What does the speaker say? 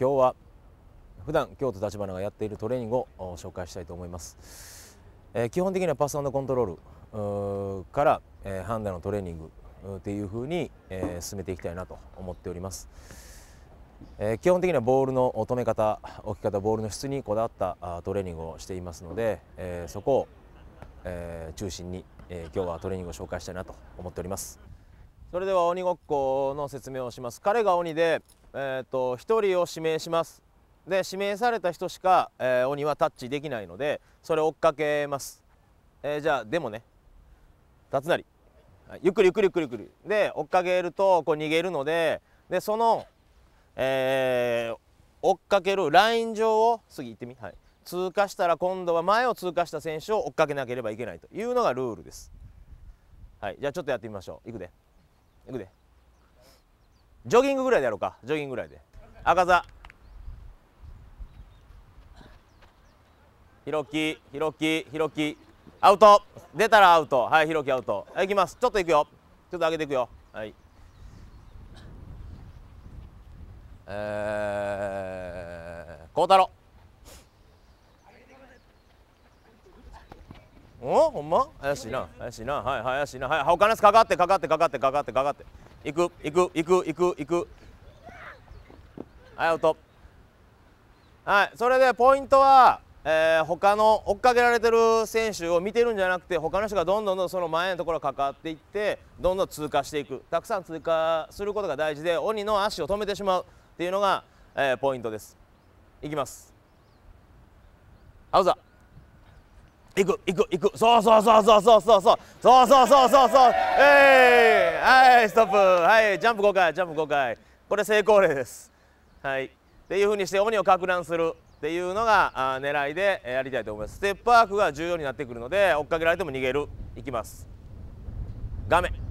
今日は普段京都橘がやっているトレーニングを紹介したいと思います、えー、基本的にはパスコントロールから、えー、ンデのトレーニングっていう風に、えー、進めていきたいなと思っております、えー、基本的にはボールの止め方置き方ボールの質にこだわったトレーニングをしていますので、えー、そこを、えー、中心に、えー、今日はトレーニングを紹介したいなと思っておりますそれでは鬼ごっこの説明をします彼が鬼で、えーと、1人を指名しますで指名された人しか、えー、鬼はタッチできないのでそれを追っかけます、えー、じゃあでもね立成、はい、ゆっくりゆっくりゆっくりゆっくりで追っかけるとこう逃げるのででその、えー、追っかけるライン上を次行ってみ、はい、通過したら今度は前を通過した選手を追っかけなければいけないというのがルールですはいじゃあちょっとやってみましょういくでいくでジョギングぐらいでやろうかジョギングぐらいで赤座ひろきひろきひろきアウト出たらアウトはいひろきアウトはい行きますちょっと行くよちょっと上げていくよはいえー、孝太郎おほんま怪しいな怪しいなはいはい怪しいなはい他のやつかかってかかってかかってかかってかかって行く行く行く行く行くはいアウトはいそれでポイントは、えー、他の追っかけられてる選手を見てるんじゃなくて他の人がどんどんどんその前のところかかっていってどんどん通過していくたくさん通過することが大事で鬼の足を止めてしまうっていうのが、えー、ポイントですいきますアウだ行く行く行くそうそうそうそうそうそうそうそうそうそうそうそうえいはいストップはいジャンプ5回ジャンプ5回これ成功例ですはいっていうふうにして鬼をかく乱するっていうのがあ狙いでやりたいと思いますステップワークが重要になってくるので追っかけられても逃げるいきます画面